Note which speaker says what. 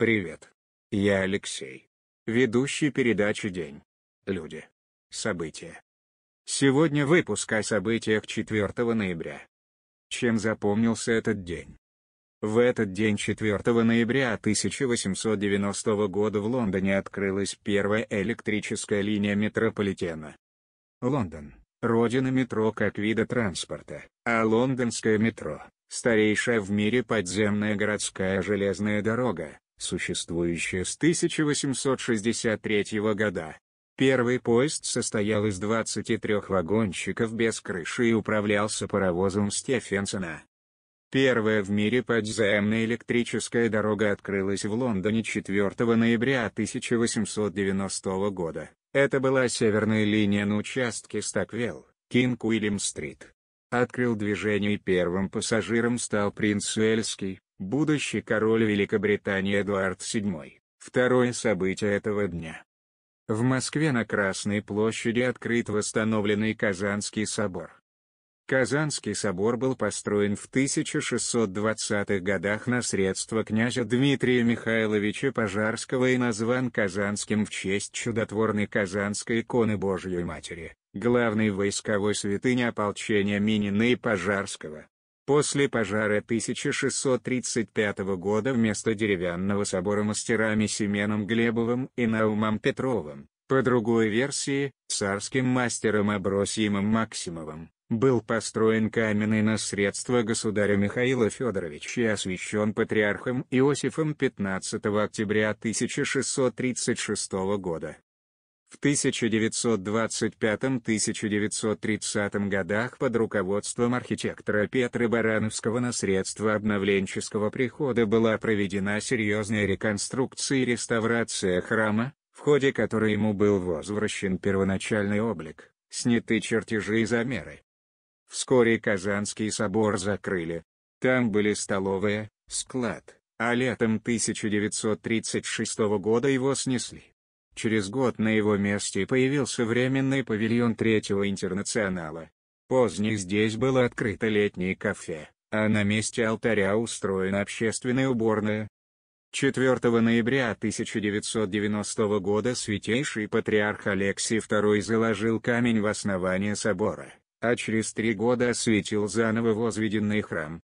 Speaker 1: Привет. Я Алексей. Ведущий передачи «День». Люди. События. Сегодня выпуск о событиях 4 ноября. Чем запомнился этот день? В этот день 4 ноября 1890 года в Лондоне открылась первая электрическая линия метрополитена. Лондон – родина метро как вида транспорта, а лондонское метро – старейшая в мире подземная городская железная дорога, существующая с 1863 года. Первый поезд состоял из 23 вагончиков без крыши и управлялся паровозом Стефенсона. Первая в мире подземная электрическая дорога открылась в Лондоне 4 ноября 1890 года. Это была северная линия на участке Стаквелл, Кинг-Уильям-стрит. Открыл движение и первым пассажиром стал принц Уэльский, будущий король Великобритании Эдуард VII, второе событие этого дня. В Москве на Красной площади открыт восстановленный Казанский собор. Казанский собор был построен в 1620-х годах на средства князя Дмитрия Михайловича Пожарского и назван Казанским в честь чудотворной Казанской иконы Божьей Матери, главной войсковой святыни ополчения Минина и Пожарского. После пожара 1635 года вместо деревянного собора мастерами Семеном Глебовым и Наумом Петровым, по другой версии, царским мастером Абросимом Максимовым, был построен каменный на средства государя Михаила Федоровича и освящен патриархом Иосифом 15 октября 1636 года. В 1925-1930 годах под руководством архитектора Петра Барановского на средства обновленческого прихода была проведена серьезная реконструкция и реставрация храма, в ходе которой ему был возвращен первоначальный облик, сняты чертежи и замеры. Вскоре Казанский собор закрыли. Там были столовые, склад, а летом 1936 года его снесли. Через год на его месте появился временный павильон Третьего интернационала. Позднее здесь было открыто летнее кафе, а на месте алтаря устроена общественная уборная. 4 ноября 1990 года святейший патриарх Алексий II заложил камень в основание собора, а через три года осветил заново возведенный храм.